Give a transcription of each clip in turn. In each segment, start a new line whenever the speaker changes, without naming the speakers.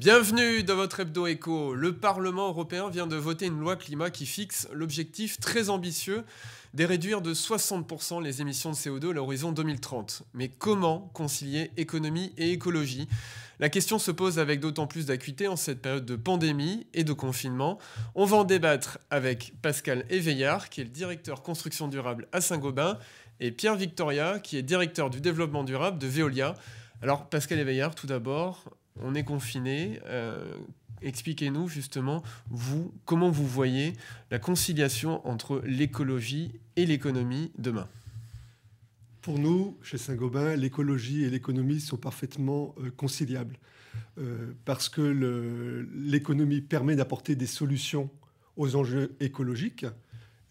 Bienvenue dans votre hebdo écho. Le Parlement européen vient de voter une loi climat qui fixe l'objectif très ambitieux de réduire de 60% les émissions de CO2 à l'horizon 2030. Mais comment concilier économie et écologie La question se pose avec d'autant plus d'acuité en cette période de pandémie et de confinement. On va en débattre avec Pascal Éveillard, qui est le directeur construction durable à Saint-Gobain, et Pierre Victoria, qui est directeur du développement durable de Veolia. Alors Pascal Éveillard, tout d'abord, on est confiné. Euh, expliquez-nous justement, vous, comment vous voyez la conciliation entre l'écologie et l'économie demain.
Pour nous, chez Saint-Gobain, l'écologie et l'économie sont parfaitement euh, conciliables euh, parce que l'économie permet d'apporter des solutions aux enjeux écologiques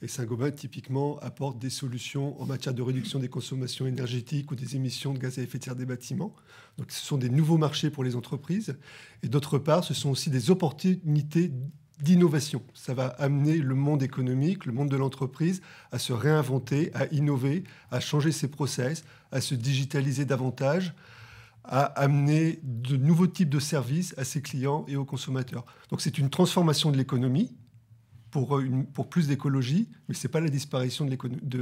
et Saint-Gobain, typiquement, apporte des solutions en matière de réduction des consommations énergétiques ou des émissions de gaz à effet de serre des bâtiments. Donc, ce sont des nouveaux marchés pour les entreprises. Et d'autre part, ce sont aussi des opportunités d'innovation. Ça va amener le monde économique, le monde de l'entreprise à se réinventer, à innover, à changer ses process, à se digitaliser davantage, à amener de nouveaux types de services à ses clients et aux consommateurs. Donc c'est une transformation de l'économie pour, plus d'écologie, mais ce n'est pas la disparition de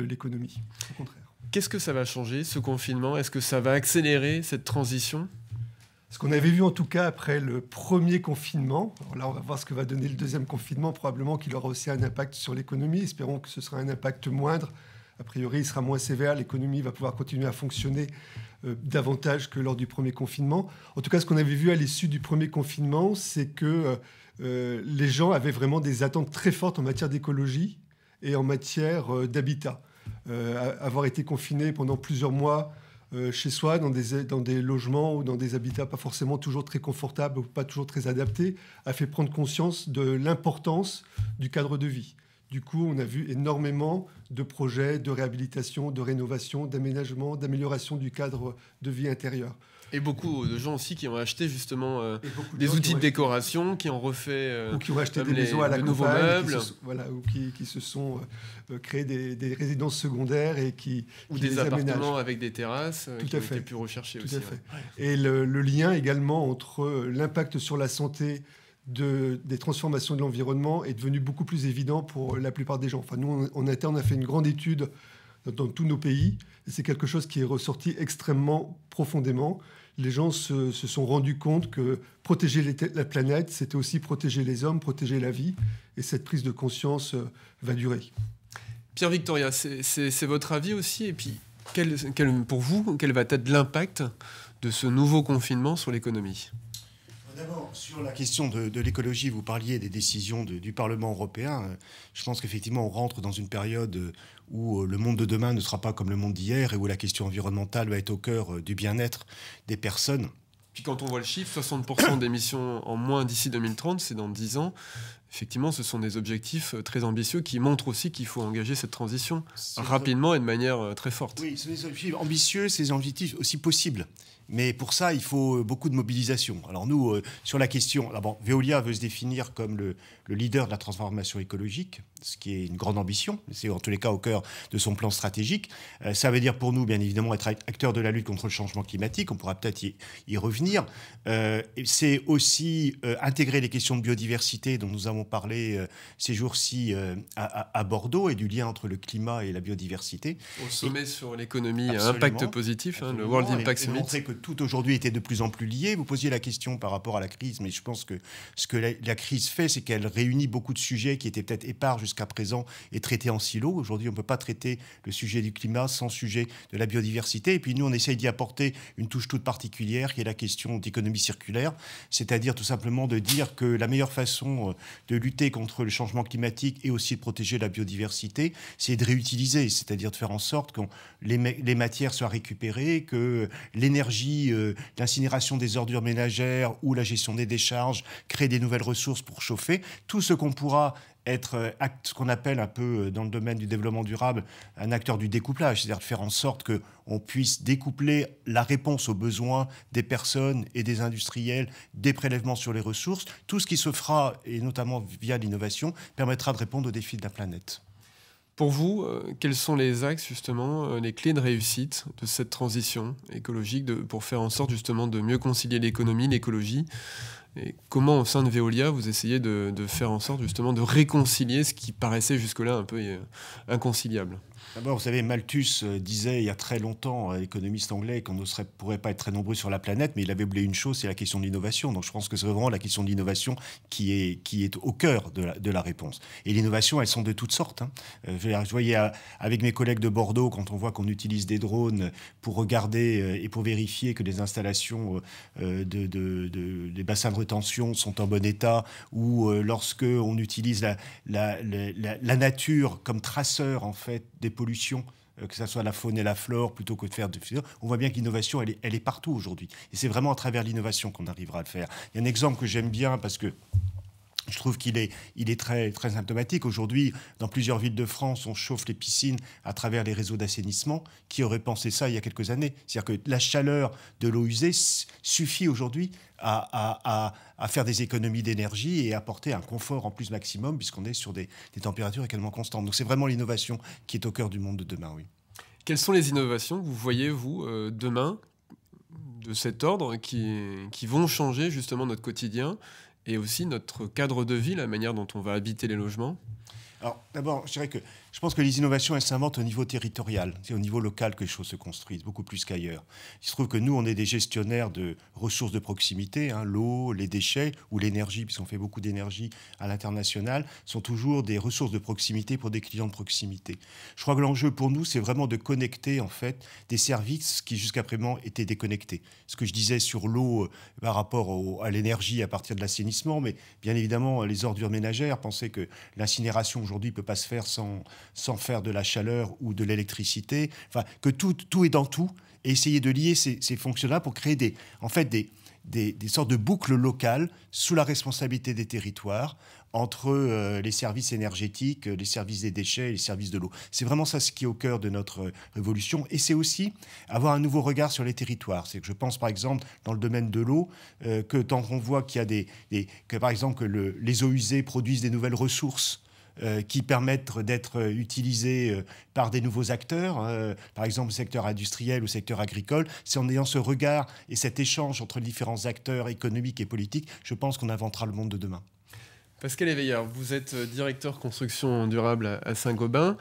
l'économie,
au contraire. Qu'est-ce que ça va changer, ce confinement Est-ce que ça va accélérer cette transition ce
qu'on avait vu en tout cas après le premier confinement, là on va voir ce que va donner le deuxième confinement, probablement qu'il aura aussi un impact sur l'économie, espérons que ce sera un impact moindre a priori, il sera moins sévère, l'économie va pouvoir continuer à fonctionner euh, davantage que lors du premier confinement. En tout cas, ce qu'on avait vu à l'issue du premier confinement, c'est que euh, euh, les gens avaient vraiment des attentes très fortes en matière d'écologie et en matière d'habitat. avoir été confiné pendant plusieurs mois chez soi, dans des logements ou dans des habitats pas forcément toujours très confortables ou pas toujours très adaptés, a fait prendre conscience de l'importance du cadre de vie. Du coup, on a vu énormément de projets de réhabilitation, de rénovation, d'aménagement, d'amélioration du cadre de vie intérieure.
Et beaucoup de gens aussi qui ont acheté justement euh, des outils de décoration, qui ont refait. Euh, qui ont acheté des maisons à la nouvelle,
voilà, ou qui, se sont euh, créés des, résidences secondaires et qui. Ou des appartements avec
des terrasses Tout à ont fait. été plus recherchés aussi.
Et le, lien également entre l'impact sur la santé des transformations de l'environnement est devenu beaucoup plus évident pour la plupart des gens. nous, en interne, on a fait une grande étude dans tous nos pays. c'est quelque chose qui est ressorti extrêmement profondément. Les gens se, sont rendus compte que protéger la planète, c'était aussi protéger les hommes, protéger la vie. Et cette prise de conscience euh,
va durer. Pierre Victoria, c'est votre avis aussi. Et puis, pour vous, quel va être l'impact de ce nouveau confinement sur l'économie
D'abord, sur la question de, l'écologie, vous parliez des décisions du Parlement européen. Je pense qu'effectivement, on rentre dans une période euh, où euh, le monde de demain ne sera pas comme le monde d'hier et où la question environnementale va être au cœur euh, du bien-être des personnes.
Puis quand on voit le chiffre, 60% d'émissions en moins d'ici 2030, c'est dans 10 ans. Effectivement, ce sont des objectifs très ambitieux qui montrent aussi qu'il faut engager cette transition rapidement et de manière très forte. Oui, ce sont des objectifs ambitieux,
c'est des objectifs aussi possibles. Mais pour ça, il faut euh, beaucoup de mobilisation. Alors nous, euh, sur la question, bon, Veolia veut se définir comme le, leader de la transformation écologique, ce qui est une grande ambition. C'est en tous les cas au cœur de son plan stratégique. Euh, ça veut dire pour nous, bien évidemment, être acteur de la lutte contre le changement climatique. On pourra peut-être y, revenir. c'est aussi intégrer les questions de biodiversité dont nous avons parlé ces jours-ci à, Bordeaux et du lien entre le climat et la biodiversité. Au sommet
sur l'économie à impact positif, hein, le World Impact Summit
tout aujourd'hui était de plus en plus lié. Vous posiez la question par rapport à la crise, mais je pense que ce que la, crise fait, c'est qu'elle réunit beaucoup de sujets qui étaient peut-être épars jusqu'à présent et traités en silo. Aujourd'hui, on ne peut pas traiter le sujet du climat sans sujet de la biodiversité. Et puis nous, on essaye d'y apporter une touche toute particulière, qui est la question d'économie circulaire, c'est-à-dire tout simplement de dire que la meilleure façon euh, de lutter contre le changement climatique et aussi de protéger la biodiversité, c'est de réutiliser, c'est-à-dire de faire en sorte que les matières soient récupérées, que l'énergie euh, l'incinération des ordures ménagères ou la gestion des décharges, créer des nouvelles ressources pour chauffer, tout ce qu'on pourra être euh, ce qu'on appelle un peu euh, dans le domaine du développement durable un acteur du découplage, c'est-à-dire faire en sorte que on puisse découpler la réponse aux besoins des personnes et des industriels, des prélèvements sur les ressources. Tout ce qui se fera, et notamment via l'innovation, permettra de répondre aux défis de la
planète. Pour vous, euh, quels sont les axes, justement, euh, les clés de réussite de cette transition écologique pour faire en sorte, justement, de mieux concilier l'économie, l'écologie et comment, au sein de Veolia, vous essayez de faire en sorte, justement, de réconcilier ce qui paraissait
jusque-là un peu euh, inconciliable D'abord, vous savez, Malthus euh, disait il y a très longtemps, économiste anglais, qu'on ne serait, pourrait pas être très nombreux sur la planète, mais il avait oublié une chose, c'est la question de l'innovation. Donc je pense que c'est vraiment la question de l'innovation qui est, qui est au cœur de la, réponse. Et l'innovation, elles sont de toutes sortes. Hein. Euh, je voyais euh, avec mes collègues de Bordeaux, quand on voit qu'on utilise des drones pour regarder et pour vérifier que les installations de, des bassins de rétention sont en bon état, ou lorsque on utilise la, la, la, la nature comme traceur en fait des pollution, euh, que ce soit la faune et la flore, plutôt que de faire de... On voit bien que l'innovation, elle est, partout aujourd'hui. Et c'est vraiment à travers l'innovation qu'on arrivera à le faire. Il y a un exemple que j'aime bien parce que je trouve qu'il est, il est très, très symptomatique. Aujourd'hui, dans plusieurs villes de France, on chauffe les piscines à travers les réseaux d'assainissement. Qui aurait pensé ça il y a quelques années C'est-à-dire que la chaleur de l'eau usée suffit aujourd'hui à, faire des économies d'énergie et apporter un confort en plus maximum, puisqu'on est sur des, températures également constantes. Donc c'est vraiment l'innovation qui est au cœur du monde de demain, oui.
Quelles sont les innovations que vous voyez, vous, euh, demain, de cet ordre, qui, qui vont changer justement notre quotidien et aussi notre cadre de vie, la manière dont on va habiter les logements
alors d'abord, je dirais que je pense que les innovations, elles s'inventent au niveau territorial. C'est au niveau local que les choses se construisent, beaucoup plus qu'ailleurs. Il se trouve que nous, on est des gestionnaires de ressources de proximité. Hein, l'eau, les déchets ou l'énergie, puisqu'on fait beaucoup d'énergie à l'international, sont toujours des ressources de proximité pour des clients de proximité. Je crois que l'enjeu pour nous, c'est vraiment de connecter, en fait, des services qui jusqu'à présent étaient déconnectés. Ce que je disais sur l'eau euh, par rapport à l'énergie à partir de l'assainissement, mais bien évidemment, les ordures ménagères, pensaient que l'incinération aujourd'hui ne peut pas se faire sans sans faire de la chaleur ou de l'électricité, enfin, que tout, tout est dans tout, et essayer de lier ces, ces fonctions-là pour créer des, en fait, des, sortes de boucles locales sous la responsabilité des territoires entre euh, les services énergétiques, les services des déchets, et les services de l'eau. C'est vraiment ça ce qui est au cœur de notre euh, révolution. Et c'est aussi avoir un nouveau regard sur les territoires. C'est que je pense par exemple dans le domaine de l'eau euh, que tant qu'on voit qu'il y a des, que par exemple les eaux usées produisent des nouvelles ressources euh, qui permettent d'être utilisés euh, par des nouveaux acteurs, euh, par exemple le secteur industriel ou le secteur agricole. C'est en ayant ce regard et cet échange entre différents acteurs économiques et politiques, je pense qu'on inventera le monde de demain.
Pascal Éveilleur, vous êtes directeur construction durable à Saint-Gobain.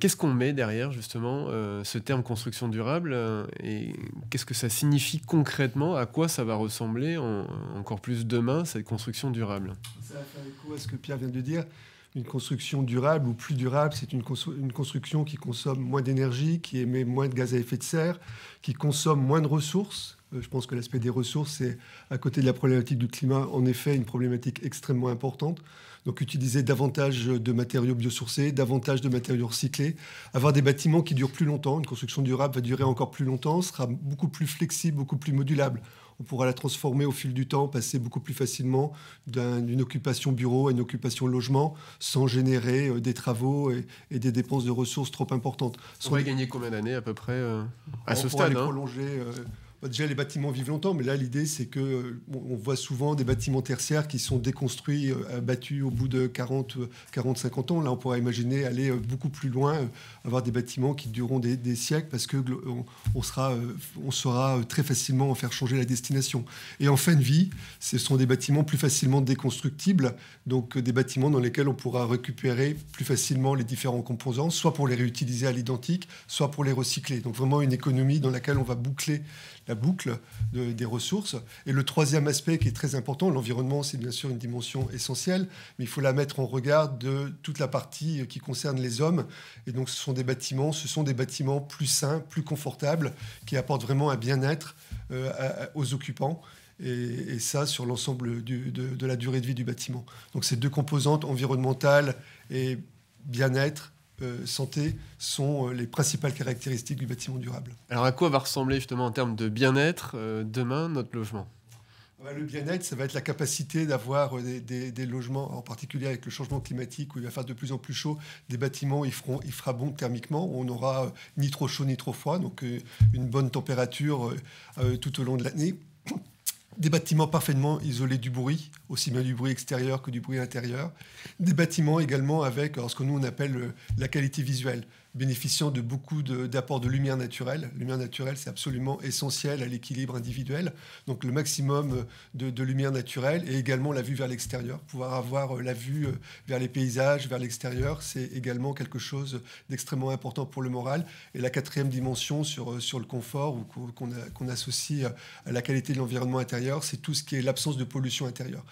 Qu'est-ce qu'on met derrière justement ce terme construction durable et qu'est-ce que ça signifie concrètement À quoi ça va ressembler encore plus demain cette construction durable
Ça va faire écho à ce que Pierre vient de dire une construction durable ou plus durable, c'est une, construction qui consomme moins d'énergie, qui émet moins de gaz à effet de serre, qui consomme moins de ressources, euh, je pense que l'aspect des ressources est, à côté de la problématique du climat, en effet une problématique extrêmement importante. Donc utiliser davantage de matériaux biosourcés, davantage de matériaux recyclés, avoir des bâtiments qui durent plus longtemps. Une construction durable va durer encore plus longtemps, sera beaucoup plus flexible, beaucoup plus modulable. On pourra la transformer au fil du temps, passer beaucoup plus facilement d'une occupation bureau à une occupation logement, sans générer euh, des travaux et, des dépenses de ressources trop importantes.
On va gagner combien d'années à peu près euh,
à ce stade hein bah, déjà les bâtiments vivent longtemps, mais là l'idée c'est que euh, on voit souvent des bâtiments tertiaires qui sont déconstruits, euh, abattus au bout de 40, 40, 50 ans. Là on pourra imaginer aller euh, beaucoup plus loin, avoir des bâtiments qui dureront des, siècles parce que on, sera, on saura très facilement en faire changer la destination. Et en fin de vie, ce sont des bâtiments plus facilement déconstructibles, donc des bâtiments dans lesquels on pourra récupérer plus facilement les différents composants, soit pour les réutiliser à l'identique, soit pour les recycler. Donc vraiment une économie dans laquelle on va boucler la boucle des ressources. Et le troisième aspect qui est très important, l'environnement, c'est bien sûr une dimension essentielle, mais il faut la mettre en regard de toute la partie qui concerne les hommes. Et donc ce sont des bâtiments, ce sont des bâtiments plus sains, plus confortables, qui apportent vraiment un bien-être euh, aux occupants. Et, ça sur l'ensemble de, de la durée de vie du bâtiment. Donc ces deux composantes, environnementale et bien-être, euh, santé sont euh, les principales caractéristiques du bâtiment durable.
Alors à quoi va ressembler justement en termes de bien-être euh, demain notre logement
bah, le bien-être, ça va être la capacité d'avoir des, logements, en particulier avec le changement climatique où il va faire de plus en plus chaud, des bâtiments, il feront, fera bon thermiquement. On n'aura ni trop chaud ni trop froid, donc une bonne température tout au long de l'année des bâtiments parfaitement isolés du bruit, aussi bien du bruit extérieur que du bruit intérieur, des bâtiments également avec ce que nous on appelle euh, la qualité visuelle, bénéficiant de beaucoup d'apports de, lumière naturelle. Lumière naturelle, c'est absolument essentiel à l'équilibre individuel. Donc le maximum de, de, lumière naturelle et également la vue vers l'extérieur. Pouvoir avoir euh, la vue euh, vers les paysages, vers l'extérieur, c'est également quelque chose d'extrêmement important pour le moral. Et la quatrième dimension sur, euh, sur le confort ou qu'on associe à la qualité de l'environnement intérieur, c'est tout ce qui est l'absence de pollution intérieure.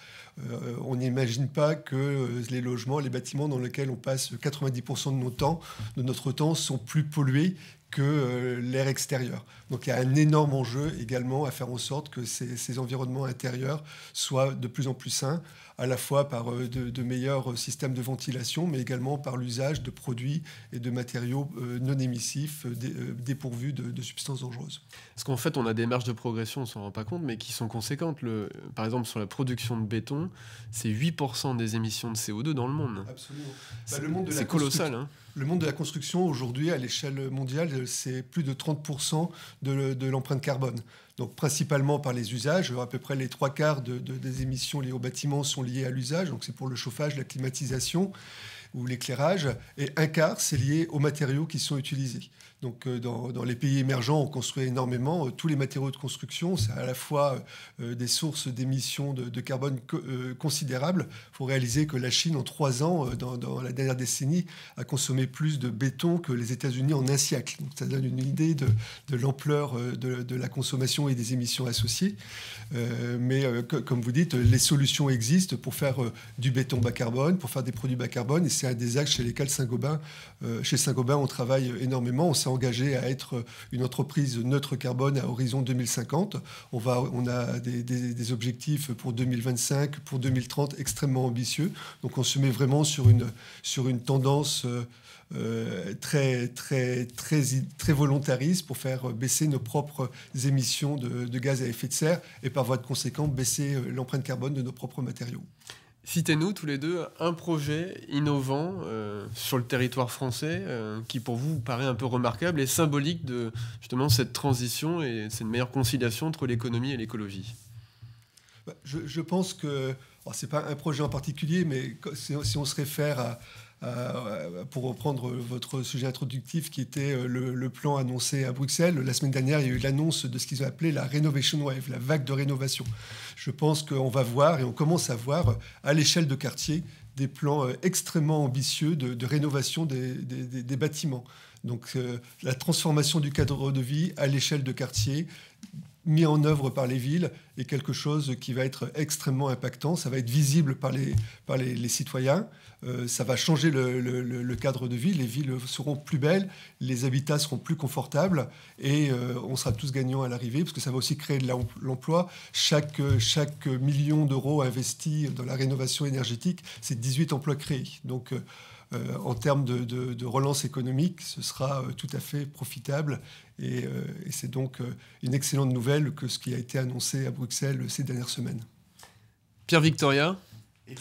on n'imagine pas que les logements, les bâtiments dans lesquels on passe 90% de nos temps, de notre sont plus pollués que euh, l'air extérieur. Donc il y a un énorme enjeu également à faire en sorte que ces, environnements intérieurs soient de plus en plus sains, à la fois par euh, de, meilleurs euh, systèmes de ventilation, mais également par l'usage de produits et de matériaux non émissifs dépourvus de, substances dangereuses.
Parce qu'en fait, on a des marges de progression, on s'en rend pas compte, mais qui sont conséquentes. Le, par exemple, sur la production de béton, c'est 8% des émissions de CO2 dans le monde. Absolument.
c'est, bah, c'est colossal. Hein. Le monde de la construction, aujourd'hui, à l'échelle mondiale, c'est plus de 30% de, l'empreinte carbone. Donc, principalement par les usages. À peu près les trois quarts des émissions liées aux bâtiments sont liées à l'usage. Donc, c'est pour le chauffage, la climatisation ou l'éclairage. Et un quart, c'est lié aux matériaux qui sont utilisés. Donc, euh, dans, les pays émergents, on construit énormément. Euh, tous les matériaux de construction, c'est à la fois euh, des sources d'émissions de, carbone considérables. Il faut réaliser que la Chine, en trois ans, dans, la dernière décennie, a consommé plus de béton que les États-Unis en un siècle. ça donne une idée de, l'ampleur de, la consommation et des émissions associées. mais, comme vous dites, les solutions existent pour faire du béton bas carbone, pour faire des produits bas carbone. Et c'est un des axes chez lesquels Saint-Gobain, chez Saint-Gobain, on travaille énormément. On s'est engagé à être une entreprise neutre carbone à horizon 2050. On, va, on a des, objectifs pour 2025, pour 2030 extrêmement ambitieux. Donc on se met vraiment sur une, sur une tendance... Euh, euh, très, très, très, très volontariste pour faire baisser nos propres émissions de, gaz à effet de serre et par voie de conséquent baisser euh, l'empreinte carbone de
nos propres matériaux. Citez-nous tous les deux un projet innovant euh, sur le territoire français euh, qui pour vous paraît un peu remarquable et symbolique de justement cette transition et cette meilleure conciliation entre l'économie et l'écologie.
Bah, je, pense que, ce n'est pas un projet en particulier, mais si on se réfère à, euh, pour reprendre votre sujet introductif qui était euh, le, plan annoncé à Bruxelles, la semaine dernière, il y a eu l'annonce de ce qu'ils ont appelé la Renovation Wave, la vague de rénovation. Je pense qu'on va voir et on commence à voir à l'échelle de quartier des plans euh, extrêmement ambitieux de, rénovation des, des, bâtiments. Donc la transformation du cadre de vie à l'échelle de quartier mis en œuvre par les villes est quelque chose qui va être extrêmement impactant. Ça va être visible par les, par les, citoyens. Euh, ça va changer le, le, cadre de vie. Les villes seront plus belles, les habitats seront plus confortables et euh, on sera tous gagnants à l'arrivée parce que ça va aussi créer de l'emploi. Chaque, chaque million d'euros investi dans la rénovation énergétique, c'est 18 emplois créés. Donc, euh, euh, en termes de, relance économique, ce sera euh, tout à fait profitable. Et, euh, c'est donc une excellente nouvelle que ce qui a été annoncé à Bruxelles ces dernières semaines.
Pierre Victoria eh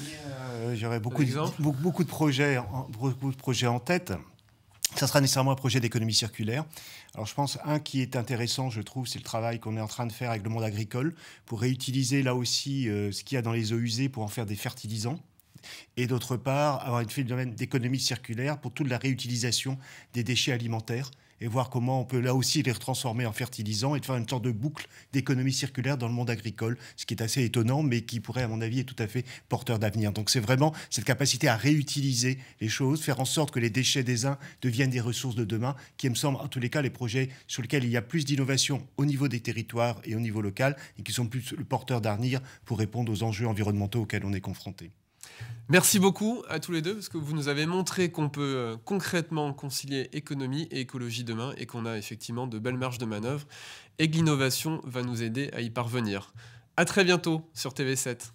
J'aurais beaucoup, beaucoup, de projets en, tête. Ça sera nécessairement un projet d'économie circulaire. Alors je pense un qui est intéressant, je trouve, c'est le travail qu'on est en train de faire avec le monde agricole pour réutiliser là aussi ce qu'il y a dans les eaux usées pour en faire des fertilisants et d'autre part avoir une phénomène d'économie circulaire pour toute la réutilisation des déchets alimentaires et voir comment on peut là aussi les transformer en fertilisants et de faire une sorte de boucle d'économie circulaire dans le monde agricole, ce qui est assez étonnant, mais qui pourrait, à mon avis, être tout à fait porteur d'avenir. Donc c'est vraiment cette capacité à réutiliser les choses, faire en sorte que les déchets des uns deviennent des ressources de demain, qui me semble en tous les cas les projets sur lesquels il y a plus d'innovation au niveau des territoires et au niveau local, et qui sont plus le porteur d'avenir pour répondre aux enjeux environnementaux auxquels on est confronté.
Merci beaucoup à tous les deux parce que vous nous avez montré qu'on peut euh, concrètement concilier économie et écologie demain et qu'on a effectivement de belles marges de manœuvre et que l'innovation va nous aider à y parvenir. À très bientôt sur TV7.